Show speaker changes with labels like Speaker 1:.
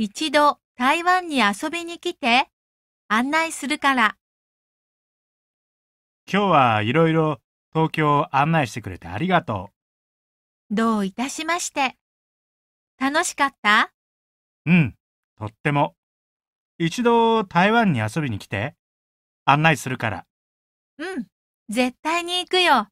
Speaker 1: 一度台湾に遊びに来て案内するから。
Speaker 2: 今日はいろいろ東京を案内してくれてありがと
Speaker 1: う。どういたしまして。楽しかった
Speaker 2: うん、とっても。一度台湾に遊びに来て。案内するから。
Speaker 3: うん、絶対に行くよ。